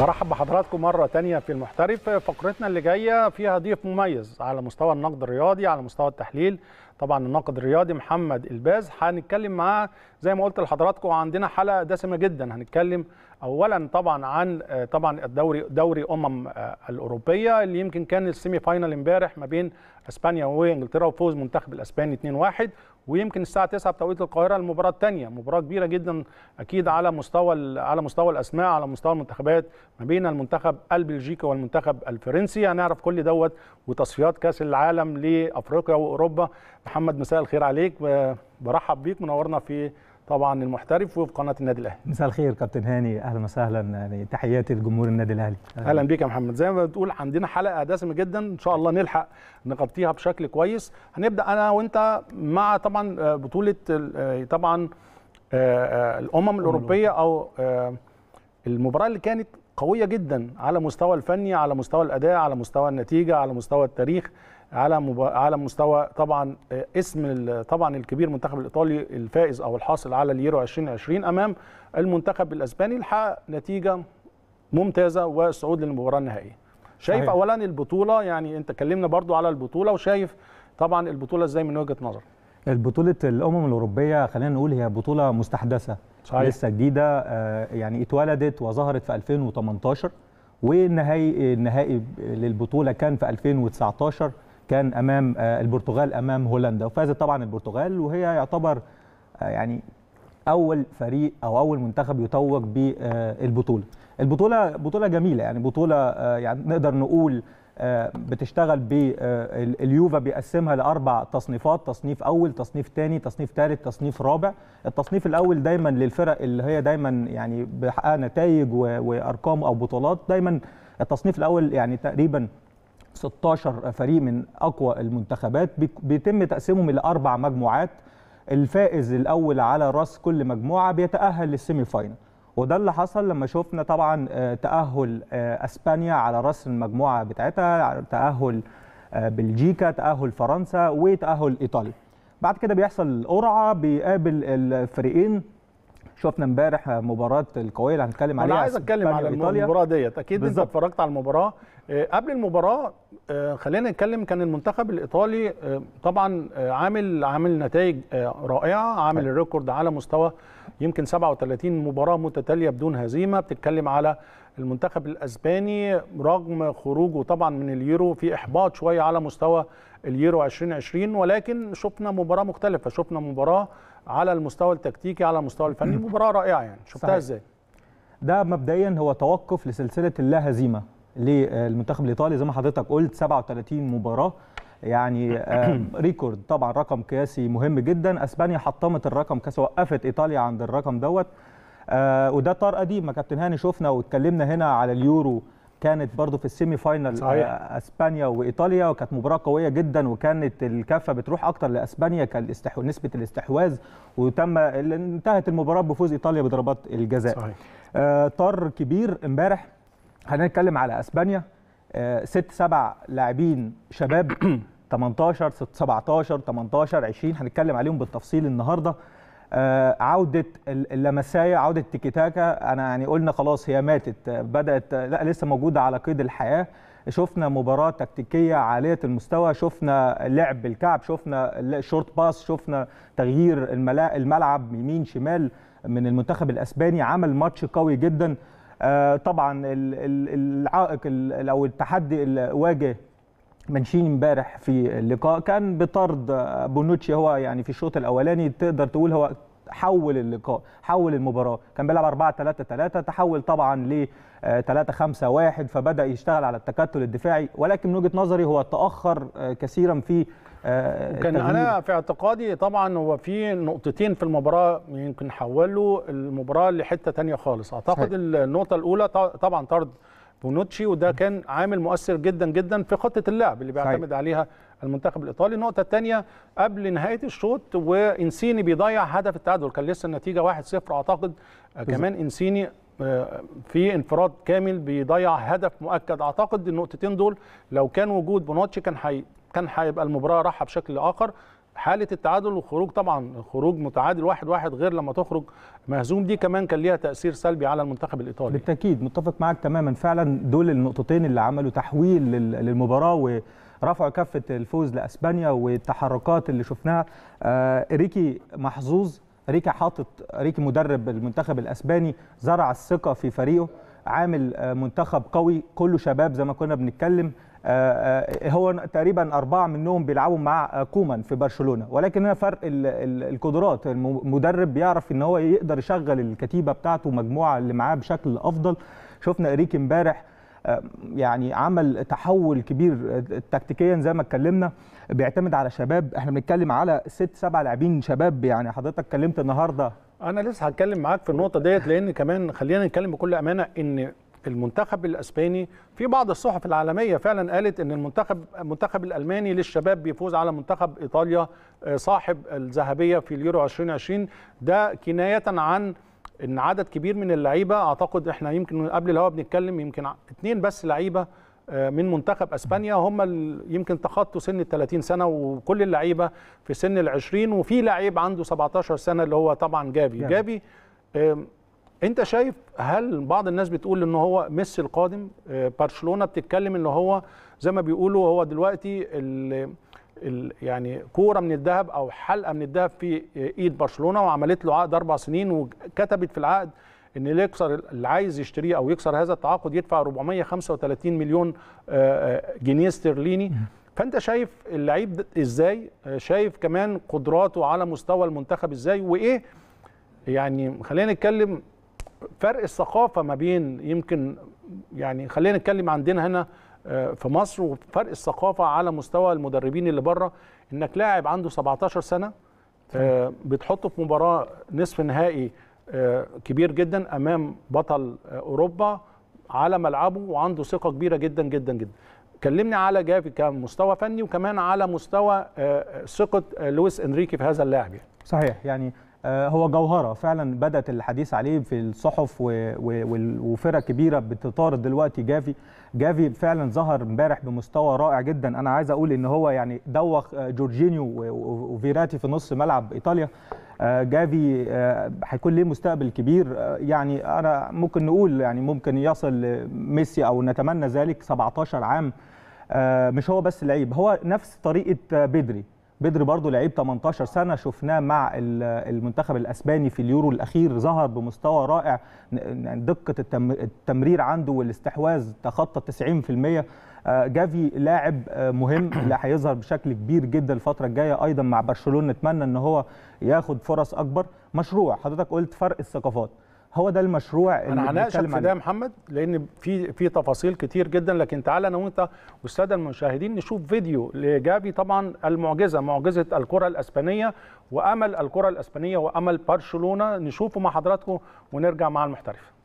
مرحب بحضراتكم مرة تانية في المحترف فقرتنا اللي جاية فيها ضيف مميز على مستوى النقد الرياضي على مستوى التحليل طبعا الناقد الرياضي محمد الباز هنتكلم معاه زي ما قلت لحضراتكم عندنا حلقه دسمه جدا هنتكلم اولا طبعا عن آه، طبعا الدوري دوري امم آه، الاوروبيه اللي يمكن كان السيمي فاينل امبارح ما بين اسبانيا وانجلترا وفوز منتخب الاسباني 2-1 ويمكن الساعه 9 بتوقيت القاهره المباراه الثانيه مباراه كبيره جدا اكيد على مستوى على مستوى الاسماء على مستوى المنتخبات ما بين المنتخب البلجيكي والمنتخب الفرنسي هنعرف كل دوت وتصفيات كاس العالم لافريقيا واوروبا محمد مساء الخير عليك برحب بيك منورنا في طبعا المحترف وفي قناه النادي الاهلي مساء الخير كابتن هاني اهلا وسهلا يعني تحياتي لجمهور النادي الاهلي اهلا, بيك يا محمد زي ما بتقول عندنا حلقه دسمه جدا ان شاء الله نلحق نغطيها بشكل كويس هنبدا انا وانت مع طبعا آه، بطوله آه، طبعا آه، الامم الاوروبيه او المباراه اللي كانت قويه جدا على مستوى الفني على مستوى الاداء على مستوى النتيجه على مستوى التاريخ على مبا... على مستوى طبعا آه، اسم طبعا الكبير منتخب الايطالي الفائز او الحاصل على اليورو 2020 امام المنتخب الاسباني لحق نتيجه ممتازه والصعود للمباراه النهائيه شايف صحيح. اولا البطوله يعني انت كلمنا برضو على البطوله وشايف طبعا البطوله ازاي من وجهه نظرك البطولة الأمم الأوروبية خلينا نقول هي بطولة مستحدثة صحيح. لسه جديدة آه، يعني اتولدت وظهرت في 2018 والنهائي النهائي للبطولة كان في 2019 كان امام آه، البرتغال امام هولندا وفازت طبعا البرتغال وهي يعتبر آه، يعني اول فريق او اول منتخب يتوج بالبطوله البطوله بطوله جميله يعني بطوله آه، يعني نقدر نقول بتشتغل باليوفا بيقسمها لاربع تصنيفات تصنيف اول تصنيف ثاني تصنيف ثالث تصنيف رابع التصنيف الاول دايما للفرق اللي هي دايما يعني بحقق نتائج وارقام او بطولات دايما التصنيف الاول يعني تقريبا 16 فريق من اقوى المنتخبات بيتم تقسيمهم الى اربع مجموعات الفائز الاول على راس كل مجموعه بيتاهل للسيمي فاينل وده اللي حصل لما شفنا طبعا آه، تاهل آه، اسبانيا على راس المجموعه بتاعتها تاهل آه، بلجيكا تاهل فرنسا وتاهل ايطاليا بعد كده بيحصل قرعه بيقابل الفريقين شفنا امبارح مباراه القويه اللي هنتكلم عليها انا عايز اتكلم على المباراه ديت اكيد بالزبط. انت اتفرجت على المباراه آه، قبل المباراه آه، خلينا نتكلم كان المنتخب الايطالي آه، طبعا عامل عامل نتائج رائعه عامل الريكورد على مستوى يمكن 37 مباراه متتاليه بدون هزيمه بتتكلم على المنتخب الاسباني رغم خروجه طبعا من اليورو في احباط شويه على مستوى اليورو 2020 ولكن شفنا مباراه مختلفه شفنا مباراه على المستوى التكتيكي على المستوى الفني مباراه رائعه يعني شفتها ازاي ده مبدئيا هو توقف لسلسله اللا هزيمه للمنتخب الايطالي زي ما حضرتك قلت 37 مباراه يعني آه، ريكورد طبعا رقم قياسي مهم جدا اسبانيا حطمت الرقم كاس وقفت ايطاليا عند الرقم دوت آه، وده طار قديم ما كابتن هاني شفنا واتكلمنا هنا على اليورو كانت برضو في السيمي فاينل آه، صحيح. اسبانيا وايطاليا وكانت مباراه قويه جدا وكانت الكفه بتروح اكتر لاسبانيا نسبه الاستحواذ وتم انتهت المباراه بفوز ايطاليا بضربات الجزاء صحيح. آه، طار كبير امبارح هنتكلم على اسبانيا آه، ست سبع لاعبين شباب 18 17 18 20 هنتكلم عليهم بالتفصيل النهارده آه، عوده اللمسايه عوده تيكي تاكا انا يعني قلنا خلاص هي ماتت بدات لا لسه موجوده على قيد الحياه شفنا مباراه تكتيكيه عاليه المستوى شفنا لعب الكعب شفنا الشورت باس شفنا تغيير الملعب يمين شمال من المنتخب الاسباني عمل ماتش قوي جدا آه، طبعا العائق او التحدي اللي واجه مانشيني امبارح في اللقاء كان بطرد بونوتشي هو يعني في الشوط الاولاني تقدر تقول هو حول اللقاء حول المباراه كان بيلعب 4 3 3 تحول طبعا ل 3 5 1 فبدا يشتغل على التكتل الدفاعي ولكن من وجهه نظري هو تاخر آه، كثيرا في آه، كان انا في اعتقادي طبعا هو في نقطتين في المباراه يمكن حولوا المباراه لحته ثانيه خالص اعتقد النقطه الاولى طبعا طرد بونوتشي وده كان عامل مؤثر جدا جدا في خطه اللعب اللي بيعتمد عليها المنتخب الايطالي النقطه الثانيه قبل نهايه الشوط وانسيني بيضيع هدف التعادل كان لسه النتيجه 1-0 اعتقد كمان انسيني آه، في انفراد كامل بيضيع هدف مؤكد اعتقد النقطتين دول لو كان وجود بونوتشي كان حي كان هيبقى المباراه راحه بشكل اخر حاله التعادل والخروج طبعا خروج متعادل واحد واحد غير لما تخرج مهزوم دي كمان كان ليها تاثير سلبي على المنتخب الايطالي بالتاكيد متفق معاك تماما فعلا دول النقطتين اللي عملوا تحويل للمباراه ورفعوا كفه الفوز لاسبانيا والتحركات اللي شفناها آه ريكي محظوظ ريكي حاطط ريكي مدرب المنتخب الاسباني زرع الثقه في فريقه عامل آه، منتخب قوي كله شباب زي ما كنا بنتكلم آه، آه، هو تقريبا أربعة منهم بيلعبوا مع كومان في برشلونة ولكن هنا فرق القدرات المدرب بيعرف ان هو يقدر يشغل الكتيبة بتاعته المجموعة اللي معاه بشكل أفضل شفنا إريك امبارح آه، يعني عمل تحول كبير تكتيكيا زي ما اتكلمنا بيعتمد على شباب احنا بنتكلم على ست سبع لاعبين شباب يعني حضرتك اتكلمت النهارده انا لسه هتكلم معاك في النقطه ديت لان كمان خلينا نتكلم بكل امانه ان المنتخب الاسباني في بعض الصحف العالميه فعلا قالت ان المنتخب المنتخب الالماني للشباب بيفوز على منتخب ايطاليا آه، صاحب الذهبيه في اليورو 2020 ده كنايه عن ان عدد كبير من اللعيبه اعتقد احنا يمكن قبل الهوا بنتكلم يمكن اثنين بس لعيبه آه، من منتخب اسبانيا هم يمكن تخطوا سن ال 30 سنه وكل اللعيبه في سن ال 20 وفي لعيب عنده 17 سنه اللي هو طبعا جافي جافي انت شايف هل بعض الناس بتقول ان هو ميسي القادم آه، برشلونه بتتكلم ان هو زي ما بيقولوا هو دلوقتي ال الـ يعني كوره من الذهب او حلقه من الذهب في ايد برشلونه وعملت له عقد اربع سنين وكتبت في العقد ان اللي يكسر اللي عايز يشتريه او يكسر هذا التعاقد يدفع 435 مليون آه، آه، جنيه استرليني فانت شايف اللعيب ازاي شايف كمان قدراته على مستوى المنتخب ازاي وايه يعني خلينا نتكلم فرق الثقافه ما بين يمكن يعني خلينا نتكلم عندنا هنا آه، في مصر وفرق الثقافه على مستوى المدربين اللي بره انك لاعب عنده 17 سنه آه، بتحطه في مباراه نصف نهائي آه، كبير جدا امام بطل اوروبا على ملعبه وعنده ثقه كبيره جدا جدا جدا كلمني على جافي كمستوى فني وكمان على مستوى ثقه لويس انريكي في هذا اللاعب يعني. صحيح يعني آه، هو جوهره فعلا بدات الحديث عليه في الصحف وفرق كبيره بتطارد دلوقتي جافي جافي فعلا ظهر امبارح بمستوى رائع جدا انا عايز اقول ان هو يعني دوخ آه، جورجينيو وفيراتي في نص ملعب ايطاليا آه، جافي هيكون ليه مستقبل كبير يعني انا ممكن نقول يعني ممكن يصل ميسي او نتمنى ذلك 17 عام مش هو بس لعيب هو نفس طريقه بدري بدري برضو لعيب 18 سنه شفناه مع المنتخب الاسباني في اليورو الاخير ظهر بمستوى رائع دقه التمرير عنده والاستحواذ تخطى 90% آه، جافي لاعب آه، مهم اللي هيظهر بشكل كبير جدا الفتره الجايه ايضا مع برشلونه نتمنى ان هو ياخد فرص اكبر مشروع حضرتك قلت فرق الثقافات هو ده المشروع اللي انا هناقشك في ده يا محمد لان في في تفاصيل كتير جدا لكن تعالى انا وانت والساده المشاهدين نشوف فيديو لجافي طبعا المعجزه معجزه الكره الاسبانيه وامل الكره الاسبانيه وامل برشلونه نشوفه مع حضراتكم ونرجع مع المحترف